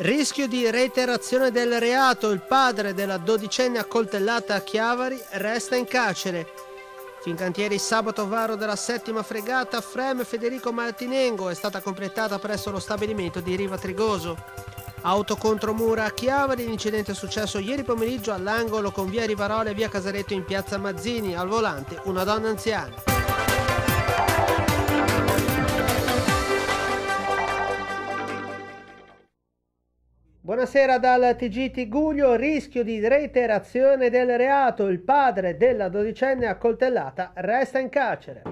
Rischio di reiterazione del reato, il padre della dodicenne accoltellata a Chiavari resta in carcere. Fincantieri sabato varo della settima fregata Frem Federico Martinengo è stata completata presso lo stabilimento di Riva Trigoso. Auto contro mura a Chiavari, l'incidente è successo ieri pomeriggio all'angolo con via Rivarola e via Casaretto in piazza Mazzini, al volante una donna anziana. Buonasera dal TG Tiguglio, rischio di reiterazione del reato. Il padre della dodicenne accoltellata resta in carcere.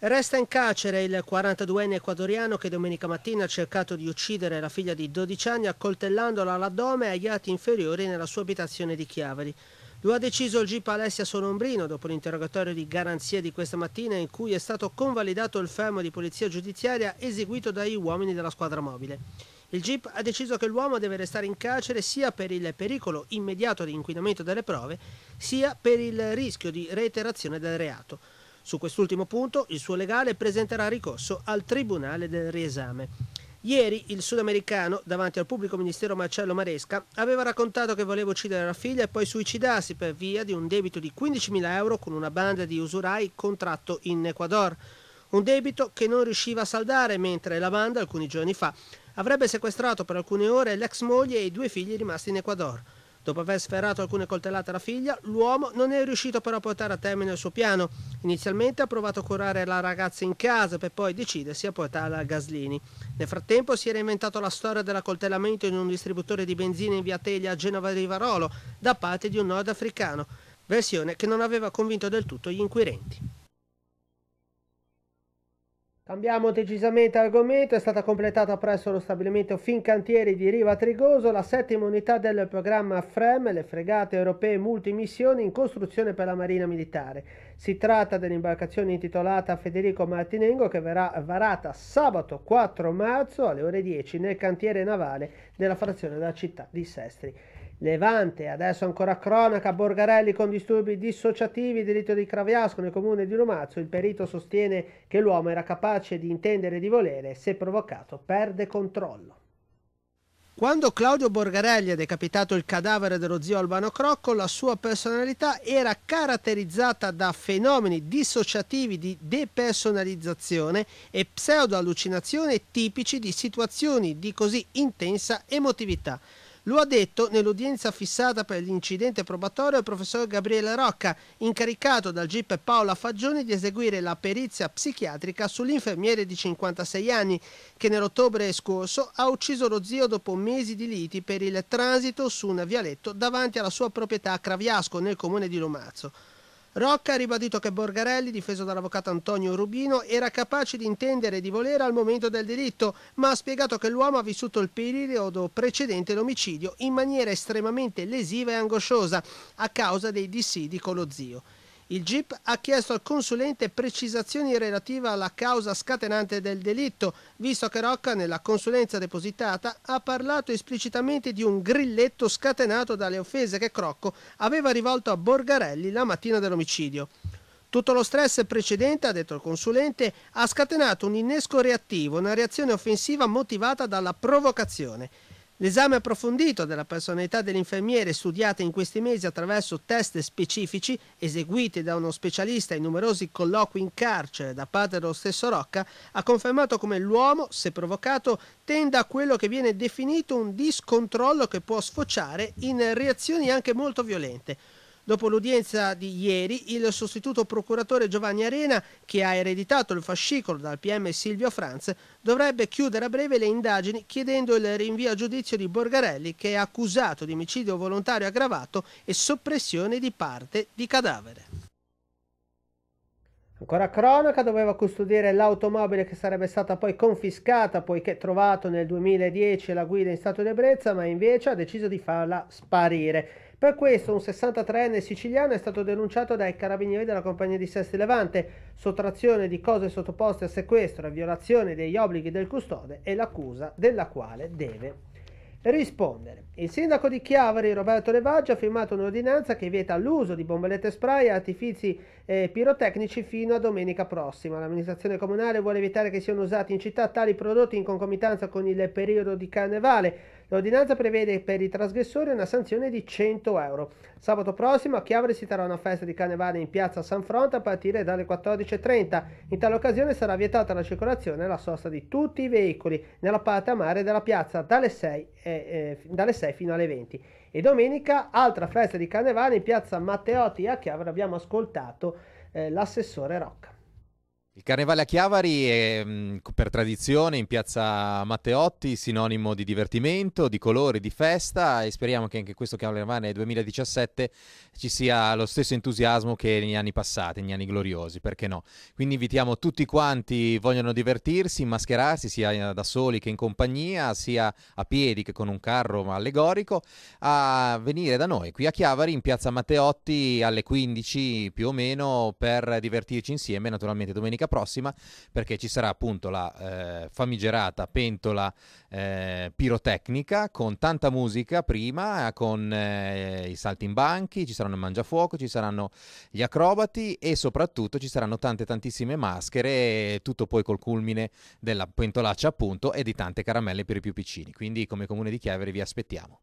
Resta in carcere il 42enne ecuadoriano che domenica mattina ha cercato di uccidere la figlia di 12 anni accoltellandola all'addome e agli arti inferiori nella sua abitazione di Chiavari. Lo ha deciso il GIP Alessia Solombrino dopo l'interrogatorio di garanzia di questa mattina in cui è stato convalidato il fermo di polizia giudiziaria eseguito dai uomini della squadra mobile. Il GIP ha deciso che l'uomo deve restare in carcere sia per il pericolo immediato di inquinamento delle prove, sia per il rischio di reiterazione del reato. Su quest'ultimo punto il suo legale presenterà ricorso al Tribunale del riesame. Ieri il sudamericano, davanti al pubblico ministero Marcello Maresca, aveva raccontato che voleva uccidere la figlia e poi suicidarsi per via di un debito di 15.000 euro con una banda di usurai contratto in Ecuador. Un debito che non riusciva a saldare mentre la banda alcuni giorni fa avrebbe sequestrato per alcune ore l'ex moglie e i due figli rimasti in Ecuador. Dopo aver sferrato alcune coltellate alla figlia, l'uomo non è riuscito però a portare a termine il suo piano. Inizialmente ha provato a curare la ragazza in casa per poi decidersi a portarla a Gaslini. Nel frattempo si era inventato la storia dell'accoltellamento in un distributore di benzina in via Teglia a Genova Rivarolo da parte di un nordafricano, versione che non aveva convinto del tutto gli inquirenti. Cambiamo decisamente argomento, è stata completata presso lo stabilimento Fincantieri di Riva Trigoso la settima unità del programma FREM, le fregate europee multimissioni in costruzione per la Marina Militare. Si tratta dell'imbarcazione intitolata Federico Martinengo che verrà varata sabato 4 marzo alle ore 10 nel cantiere navale della frazione della città di Sestri. Levante, adesso ancora cronaca, Borgarelli con disturbi dissociativi, delitto di Craviasco nel comune di Lumazzo, il perito sostiene che l'uomo era capace di intendere e di volere, se provocato perde controllo. Quando Claudio Borgarelli ha decapitato il cadavere dello zio Albano Crocco, la sua personalità era caratterizzata da fenomeni dissociativi di depersonalizzazione e pseudoallucinazione tipici di situazioni di così intensa emotività. Lo ha detto nell'udienza fissata per l'incidente probatorio il professor Gabriele Rocca, incaricato dal GIP Paola Fagioni di eseguire la perizia psichiatrica sull'infermiere di 56 anni che nell'ottobre scorso ha ucciso lo zio dopo mesi di liti per il transito su un vialetto davanti alla sua proprietà a Craviasco nel comune di Lomazzo. Rocca ha ribadito che Borgarelli, difeso dall'avvocato Antonio Rubino, era capace di intendere e di volere al momento del delitto, ma ha spiegato che l'uomo ha vissuto il periodo precedente l'omicidio in maniera estremamente lesiva e angosciosa a causa dei dissidi con lo zio. Il GIP ha chiesto al consulente precisazioni relative alla causa scatenante del delitto, visto che Rocca nella consulenza depositata ha parlato esplicitamente di un grilletto scatenato dalle offese che Crocco aveva rivolto a Borgarelli la mattina dell'omicidio. Tutto lo stress precedente, ha detto il consulente, ha scatenato un innesco reattivo, una reazione offensiva motivata dalla provocazione. L'esame approfondito della personalità dell'infermiere studiata in questi mesi attraverso test specifici eseguiti da uno specialista in numerosi colloqui in carcere da parte dello stesso Rocca ha confermato come l'uomo, se provocato, tenda a quello che viene definito un discontrollo che può sfociare in reazioni anche molto violente. Dopo l'udienza di ieri, il sostituto procuratore Giovanni Arena, che ha ereditato il fascicolo dal PM Silvio Franz, dovrebbe chiudere a breve le indagini chiedendo il rinvio a giudizio di Borgarelli, che è accusato di omicidio volontario aggravato e soppressione di parte di cadavere. Ancora cronaca, doveva custodire l'automobile che sarebbe stata poi confiscata poiché trovato nel 2010 la guida in stato di ebbrezza, ma invece ha deciso di farla sparire. Per questo un 63enne siciliano è stato denunciato dai carabinieri della compagnia di Sesti Levante, sottrazione di cose sottoposte a sequestro e violazione degli obblighi del custode e l'accusa della quale deve rispondere. Il sindaco di Chiavari, Roberto Levaggio, ha firmato un'ordinanza che vieta l'uso di bombolette spray e artifici eh, pirotecnici fino a domenica prossima. L'amministrazione comunale vuole evitare che siano usati in città tali prodotti in concomitanza con il periodo di carnevale L'ordinanza prevede per i trasgressori una sanzione di 100 euro. Sabato prossimo a Chiavre si terrà una festa di carnevale in piazza San Fronte a partire dalle 14.30. In tale occasione sarà vietata la circolazione e la sosta di tutti i veicoli nella parte a mare della piazza dalle 6, eh, eh, dalle 6 fino alle 20. E domenica altra festa di carnevale in piazza Matteotti a Chiavre abbiamo ascoltato eh, l'assessore Rocca. Il carnevale a Chiavari è per tradizione in piazza Matteotti sinonimo di divertimento, di colori, di festa e speriamo che anche questo carnevale 2017 ci sia lo stesso entusiasmo che negli anni passati, negli anni gloriosi, perché no? Quindi invitiamo tutti quanti vogliono divertirsi, mascherarsi sia da soli che in compagnia, sia a piedi che con un carro allegorico, a venire da noi qui a Chiavari in piazza Matteotti alle 15 più o meno per divertirci insieme naturalmente domenica domenica prossima perché ci sarà appunto la eh, famigerata pentola eh, pirotecnica con tanta musica prima, con eh, i salti in banchi, ci saranno il mangiafuoco, ci saranno gli acrobati e soprattutto ci saranno tante tantissime maschere, tutto poi col culmine della pentolaccia appunto e di tante caramelle per i più piccini. Quindi come comune di Chiavere vi aspettiamo.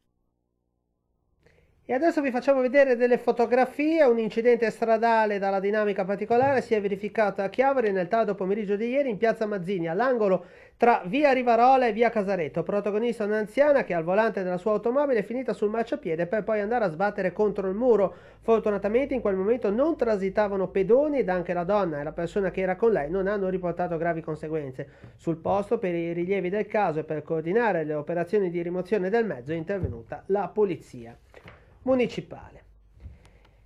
E adesso vi facciamo vedere delle fotografie. Un incidente stradale dalla dinamica particolare si è verificato a Chiavari nel tardo pomeriggio di ieri in piazza Mazzini, all'angolo tra via Rivarola e via Casaretto. Protagonista un'anziana che al volante della sua automobile è finita sul marciapiede per poi andare a sbattere contro il muro. Fortunatamente in quel momento non transitavano pedoni ed anche la donna e la persona che era con lei non hanno riportato gravi conseguenze. Sul posto, per i rilievi del caso e per coordinare le operazioni di rimozione del mezzo, è intervenuta la polizia municipale.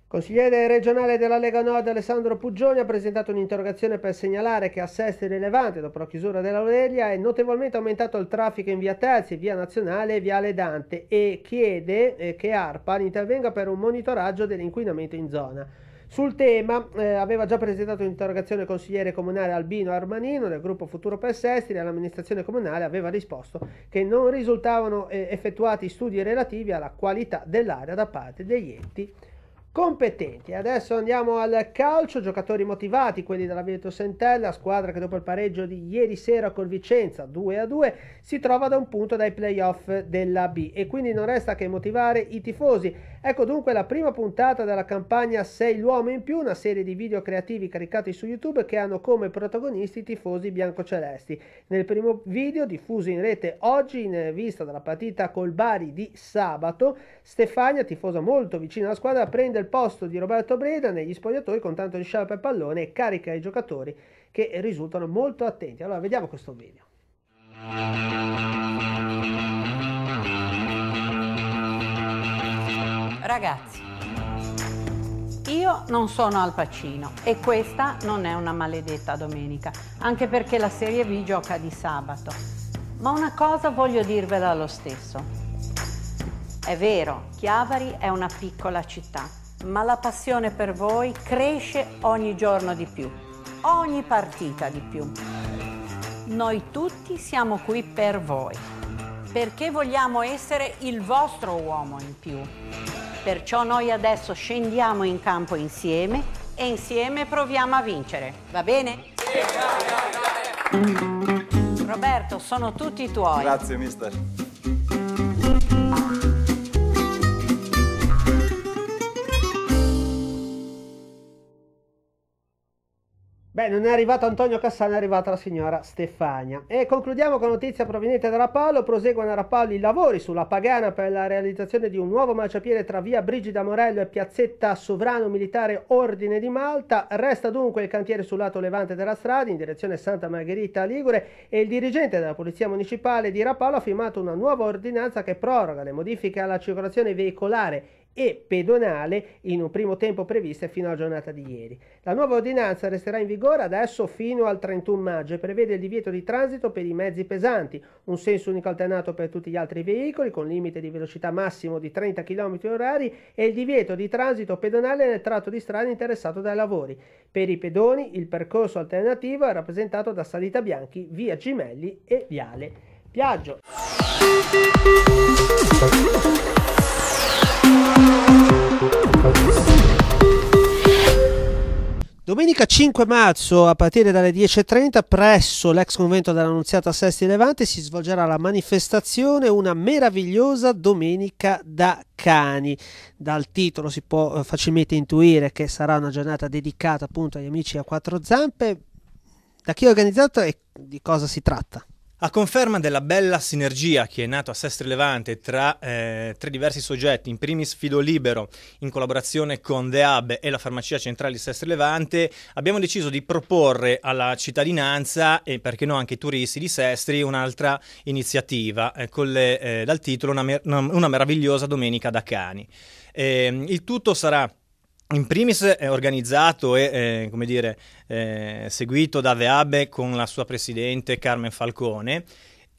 Consigliere regionale della Lega Nord Alessandro Puggioni ha presentato un'interrogazione per segnalare che a Sesti e Levante, dopo la chiusura della dell'Aurelia, è notevolmente aumentato il traffico in via Terzi, via Nazionale e viale Dante e chiede eh, che ARPA intervenga per un monitoraggio dell'inquinamento in zona. Sul tema eh, aveva già presentato un'interrogazione il consigliere comunale Albino Armanino del gruppo Futuro per Sestri all'amministrazione comunale aveva risposto che non risultavano eh, effettuati studi relativi alla qualità dell'area da parte degli enti competenti. Adesso andiamo al calcio, giocatori motivati, quelli della Vieto Sentella, squadra che dopo il pareggio di ieri sera col Vicenza 2-2 si trova da un punto dai playoff della B e quindi non resta che motivare i tifosi Ecco dunque la prima puntata della campagna Sei l'uomo in più, una serie di video creativi caricati su YouTube che hanno come protagonisti i tifosi biancocelesti. Nel primo video, diffuso in rete oggi in vista della partita col Bari di sabato, Stefania, tifosa molto vicina alla squadra, prende il posto di Roberto Breda negli spogliatoi con tanto di sciarpa e pallone e carica i giocatori che risultano molto attenti. Allora vediamo questo video. ragazzi. Io non sono Al Pacino e questa non è una maledetta domenica, anche perché la Serie B gioca di sabato. Ma una cosa voglio dirvela lo stesso. È vero, Chiavari è una piccola città, ma la passione per voi cresce ogni giorno di più, ogni partita di più. Noi tutti siamo qui per voi, perché vogliamo essere il vostro uomo in più. Perciò noi adesso scendiamo in campo insieme e insieme proviamo a vincere, va bene? Sì, Roberto, sono tutti tuoi. Grazie mister. Beh, non è arrivato Antonio Cassano, è arrivata la signora Stefania. E concludiamo con notizia proveniente da Rapallo. Proseguono a Rapallo i lavori sulla Pagana per la realizzazione di un nuovo marciapiede tra via Brigida Morello e piazzetta Sovrano Militare Ordine di Malta. Resta dunque il cantiere sul lato levante della strada in direzione Santa Margherita Ligure e il dirigente della Polizia Municipale di Rapallo ha firmato una nuova ordinanza che proroga le modifiche alla circolazione veicolare e pedonale in un primo tempo previste fino alla giornata di ieri. La nuova ordinanza resterà in vigore adesso fino al 31 maggio e prevede il divieto di transito per i mezzi pesanti, un senso unico alternato per tutti gli altri veicoli con limite di velocità massimo di 30 km h e il divieto di transito pedonale nel tratto di strada interessato dai lavori. Per i pedoni il percorso alternativo è rappresentato da Salita Bianchi, Via Gimelli e Viale Piaggio. Domenica 5 marzo, a partire dalle 10.30, presso l'ex convento dell'Annunziata Sesti Levante, si svolgerà la manifestazione Una meravigliosa domenica da cani. Dal titolo si può eh, facilmente intuire che sarà una giornata dedicata appunto agli amici a quattro zampe. Da chi è organizzata e di cosa si tratta? A conferma della bella sinergia che è nata a Sestri Levante tra eh, tre diversi soggetti, in primis Fido Libero in collaborazione con The Hub e la farmacia centrale di Sestri Levante, abbiamo deciso di proporre alla cittadinanza e perché no anche ai turisti di Sestri un'altra iniziativa eh, le, eh, dal titolo una, mer- una meravigliosa domenica da cani. Ehm, il tutto sarà in primis è eh, organizzato e eh, dire, eh, seguito da Veabe con la sua presidente Carmen Falcone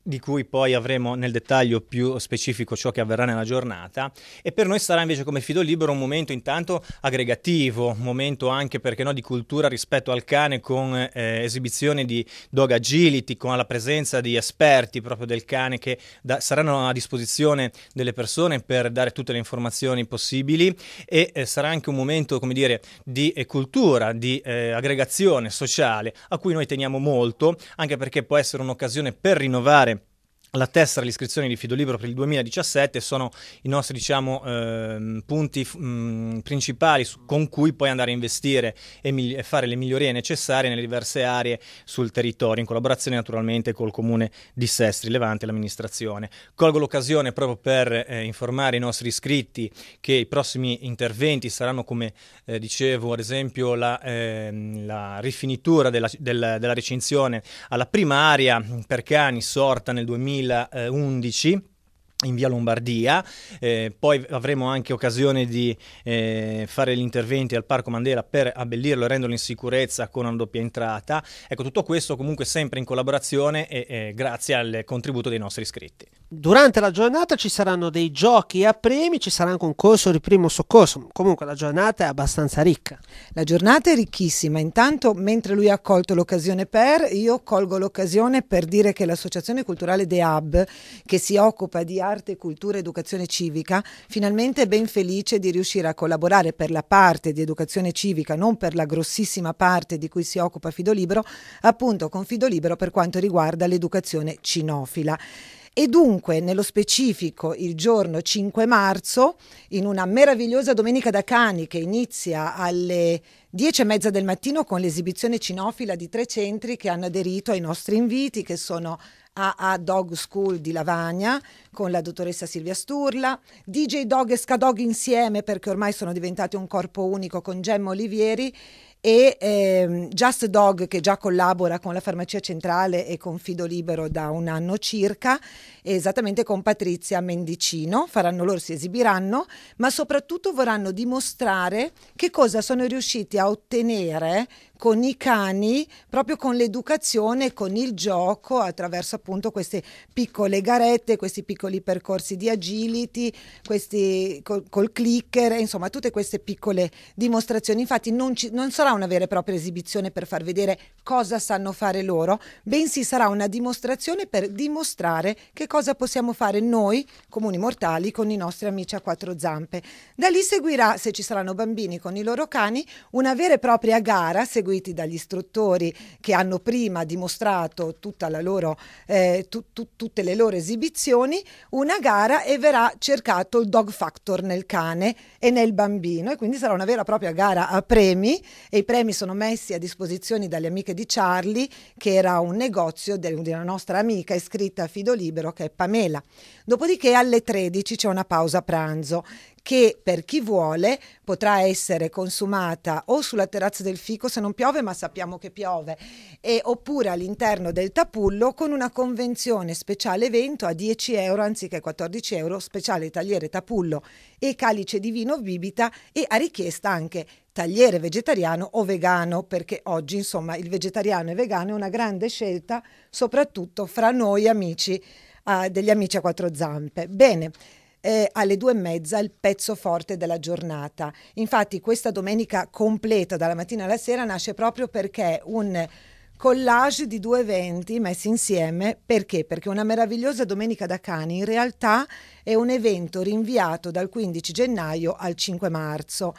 di cui poi avremo nel dettaglio più specifico ciò che avverrà nella giornata e per noi sarà invece come Fido Libero un momento intanto aggregativo, un momento anche perché no di cultura rispetto al cane con eh, esibizioni di dog agility, con la presenza di esperti proprio del cane che da- saranno a disposizione delle persone per dare tutte le informazioni possibili e eh, sarà anche un momento come dire di eh, cultura, di eh, aggregazione sociale a cui noi teniamo molto anche perché può essere un'occasione per rinnovare la testa e l'iscrizione di Fidolibro per il 2017 sono i nostri diciamo, eh, punti mh, mm, principali su, con cui poi andare a investire e, migli- e, fare le migliorie necessarie nelle diverse aree sul territorio, in collaborazione naturalmente col comune di Sestri Levante e l'amministrazione. Colgo l'occasione proprio per eh, informare i nostri iscritti che i prossimi interventi saranno, come eh, dicevo, ad esempio la, ehm, la rifinitura della, del, della recinzione alla prima area mm, per cani sorta nel 2000 2011 in via Lombardia, eh, poi avremo anche occasione di eh, fare gli interventi al Parco Mandela per abbellirlo e renderlo in sicurezza con una doppia entrata. Ecco, tutto questo comunque sempre in collaborazione e eh, grazie al contributo dei nostri iscritti. Durante la giornata ci saranno dei giochi a premi, ci sarà anche un corso di primo soccorso, comunque la giornata è abbastanza ricca. La giornata è ricchissima, intanto mentre lui ha colto l'occasione per, io colgo l'occasione per dire che l'Associazione Culturale The Hub, che si occupa di arte, cultura, educazione civica, finalmente ben felice di riuscire a collaborare per la parte di educazione civica, non per la grossissima parte di cui si occupa Fidolibro, appunto con Fidolibro per quanto riguarda l'educazione cinofila. E dunque, nello specifico, il giorno 5 marzo, in una meravigliosa domenica da cani che inizia alle 10 e mezza del mattino con l'esibizione cinofila di tre centri che hanno aderito ai nostri inviti, che sono AA Dog School di Lavagna con la dottoressa Silvia Sturla, DJ Dog e Scadog insieme perché ormai sono diventati un corpo unico con Gemma Olivieri e ehm, Just Dog che già collabora con la farmacia centrale e con Fido Libero da un anno circa, esattamente con Patrizia Mendicino, faranno loro, si esibiranno, ma soprattutto vorranno dimostrare che cosa sono riusciti a ottenere con i cani, proprio con l'educazione, con il gioco, attraverso appunto queste piccole garette, questi piccoli percorsi di agility, questi col, col clicker, insomma tutte queste piccole dimostrazioni. Infatti non, ci, non sarà una vera e propria esibizione per far vedere cosa sanno fare loro, bensì sarà una dimostrazione per dimostrare che cosa possiamo fare noi, comuni mortali, con i nostri amici a quattro zampe. Da lì seguirà, se ci saranno bambini con i loro cani, una vera e propria gara seguiti dagli istruttori che hanno prima dimostrato loro, eh, tu, tu, tutte le loro esibizioni, una gara e verrà cercato il dog factor nel cane e nel bambino e quindi sarà una vera e propria gara a premi e i premi sono messi a disposizione dalle amiche di Charlie, che era un negozio di una nostra amica iscritta a Fido Libero, che è Pamela. Dopodiché alle 13 c'è una pausa pranzo che per chi vuole potrà essere consumata o sulla terrazza del fico se non piove, ma sappiamo che piove, e, oppure all'interno del tapullo con una convenzione speciale evento a 10 euro anziché 14 euro, speciale tagliere tapullo e calice di vino bibita e a richiesta anche tagliere vegetariano o vegano, perché oggi insomma il vegetariano e vegano è una grande scelta, soprattutto fra noi amici, eh, degli amici a quattro zampe. Bene eh, alle due e mezza il pezzo forte della giornata. Infatti questa domenica completa dalla mattina alla sera nasce proprio perché un collage di due eventi messi insieme. Perché? Perché una meravigliosa domenica da cani in realtà è un evento rinviato dal 15 gennaio al 5 marzo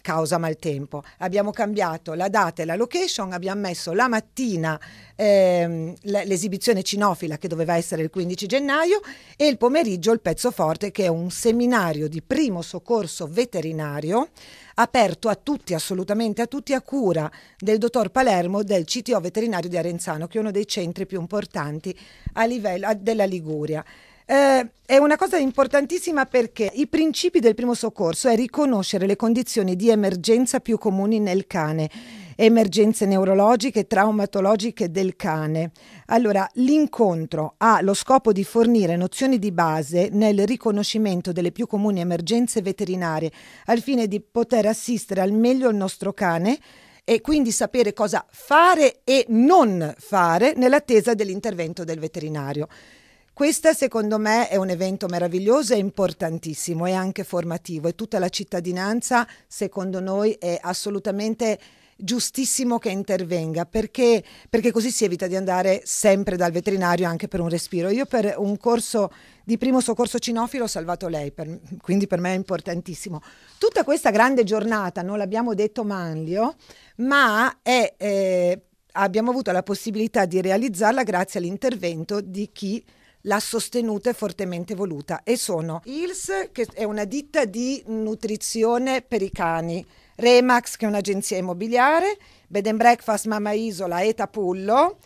causa maltempo. Abbiamo cambiato la data e la location, abbiamo messo la mattina ehm, l'esibizione cinofila che doveva essere il 15 gennaio e il pomeriggio il pezzo forte che è un seminario di primo soccorso veterinario aperto a tutti, assolutamente a tutti, a cura del dottor Palermo del CTO veterinario di Arenzano, che è uno dei centri più importanti a livello della Liguria. Eh, è una cosa importantissima perché i principi del primo soccorso è riconoscere le condizioni di emergenza più comuni nel cane emergenze neurologiche e traumatologiche del cane. Allora, l'incontro ha lo scopo di fornire nozioni di base nel riconoscimento delle più comuni emergenze veterinarie, al fine di poter assistere al meglio il nostro cane e quindi sapere cosa fare e non fare nell'attesa dell'intervento del veterinario. Questo secondo me è un evento meraviglioso e importantissimo e anche formativo e tutta la cittadinanza secondo noi è assolutamente giustissimo che intervenga perché, perché, così si evita di andare sempre dal veterinario anche per un respiro. Io per un corso di primo soccorso cinofilo ho salvato lei, per, quindi per me è importantissimo. Tutta questa grande giornata, non l'abbiamo detto Manlio, ma è, eh, abbiamo avuto la possibilità di realizzarla grazie all'intervento di chi l'ha sostenuta e fortemente voluta e sono ILS che è una ditta di nutrizione per i cani, Remax che è un'agenzia immobiliare, Bed and Breakfast Mama Isola e Tapullo,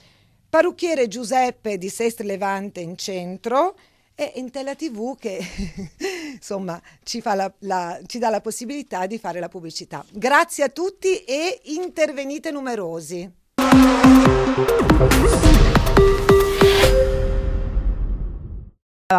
Parrucchiere Giuseppe di Sest Levante in centro e Intella TV che insomma ci, la, la, ci dà la possibilità di fare la pubblicità. Grazie a tutti e intervenite numerosi.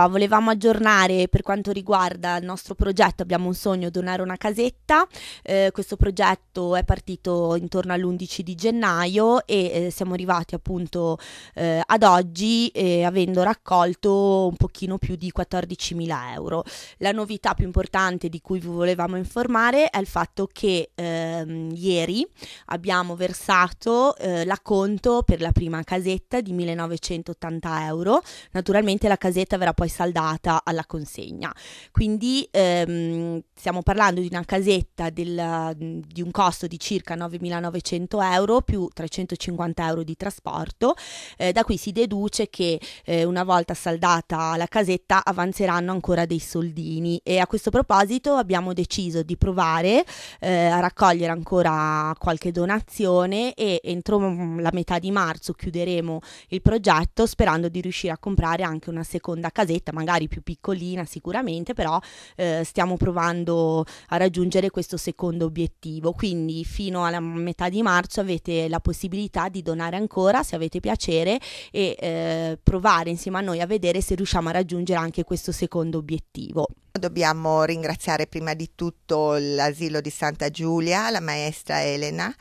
Eh, volevamo aggiornare per quanto riguarda il nostro progetto, abbiamo un sogno donare una casetta, eh, questo progetto è partito intorno all'11 di gennaio e eh, siamo arrivati appunto eh, ad oggi eh, avendo raccolto un pochino più di 14.000 euro. La novità più importante di cui vi volevamo informare è il fatto che ehm, ieri abbiamo versato eh, l'acconto per la prima casetta di 1980 euro, naturalmente la casetta verrà poi poi saldata alla consegna. Quindi ehm, stiamo parlando di una casetta del, di un costo di circa 9.900 euro più 350 euro di trasporto. Eh, da qui si deduce che eh, una volta saldata la casetta avanzeranno ancora dei soldini e a questo proposito abbiamo deciso di provare eh, a raccogliere ancora qualche donazione e entro mm, la metà di marzo chiuderemo il progetto sperando di riuscire a comprare anche una seconda casetta casetta, magari più piccolina sicuramente, però eh, stiamo provando a raggiungere questo secondo obiettivo. Quindi fino alla metà di marzo avete la possibilità di donare ancora se avete piacere e eh, provare insieme a noi a vedere se riusciamo a raggiungere anche questo secondo obiettivo. Dobbiamo ringraziare prima di tutto l'asilo di Santa Giulia, la maestra Elena,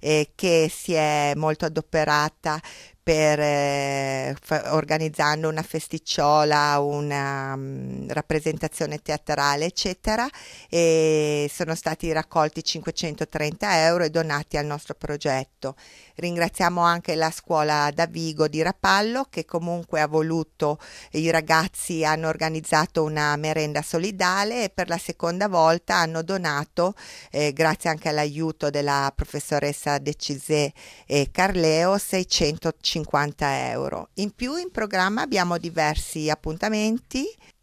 eh, che si è molto adoperata per, eh, fa- organizzando una festicciola, una um, rappresentazione teatrale, eccetera, e sono stati raccolti 530 euro e donati al nostro progetto. Ringraziamo anche la scuola da Vigo di Rapallo che comunque ha voluto, i ragazzi hanno organizzato una merenda solidale e per la seconda volta hanno donato, eh, grazie anche all'aiuto della professoressa De Cisè e Carleo, 650 50 euro. In più in programma abbiamo diversi appuntamenti.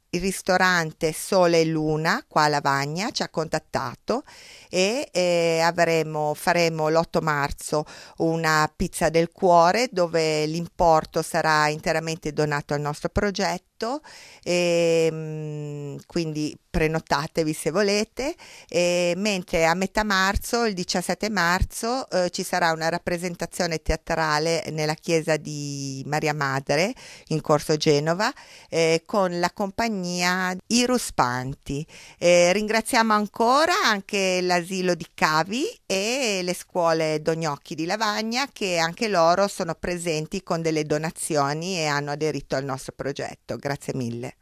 Il ristorante Sole e Luna qua a Lavagna ci ha contattato e eh, avremo, faremo l'8 marzo una pizza del cuore dove l'importo sarà interamente donato al nostro progetto e, ehm, quindi prenotatevi se volete e, mentre a metà marzo il 17 marzo eh, ci sarà una rappresentazione teatrale nella chiesa di Maria Madre in Corso Genova eh, con la compagnia I Ruspanti eh, ringraziamo ancora anche la l'asilo di Cavi e le scuole Dognocchi di Lavagna che anche loro sono presenti con delle donazioni e hanno aderito al nostro progetto. Grazie mille.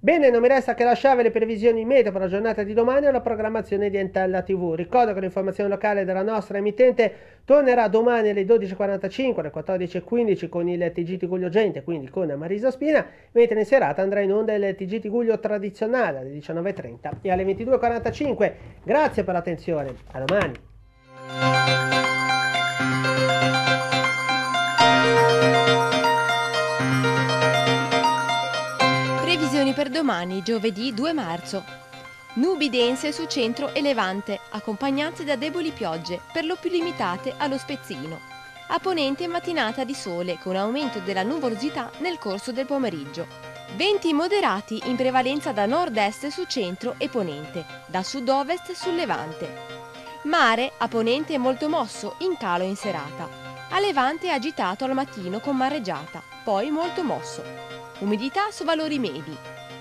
Bene, non mi resta che lasciare le previsioni in meteo per la giornata di domani e la programmazione di Entella TV. Ricordo che l'informazione locale della nostra emittente tornerà domani alle 12.45, alle 14.15 con il TGT Guglio Gente, quindi con Marisa Spina, mentre in serata andrà in onda il TGT Guglio tradizionale alle 19.30 e alle 22.45. Grazie per l'attenzione, a domani! per domani, giovedì 2 marzo. Nubi dense su centro e levante, accompagnate da deboli piogge, per lo più limitate allo spezzino. A ponente mattinata di sole, con aumento della nuvolosità nel corso del pomeriggio. Venti moderati in prevalenza da nord-est su centro e ponente, da sud-ovest sul levante. Mare a ponente molto mosso, in calo in serata. A levante agitato al mattino con mareggiata, poi molto mosso. Umidità su valori medi,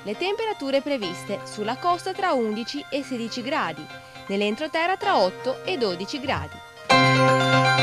le temperature previste sulla costa tra 11 e 16 gradi, nell'entroterra tra 8 e 12 gradi.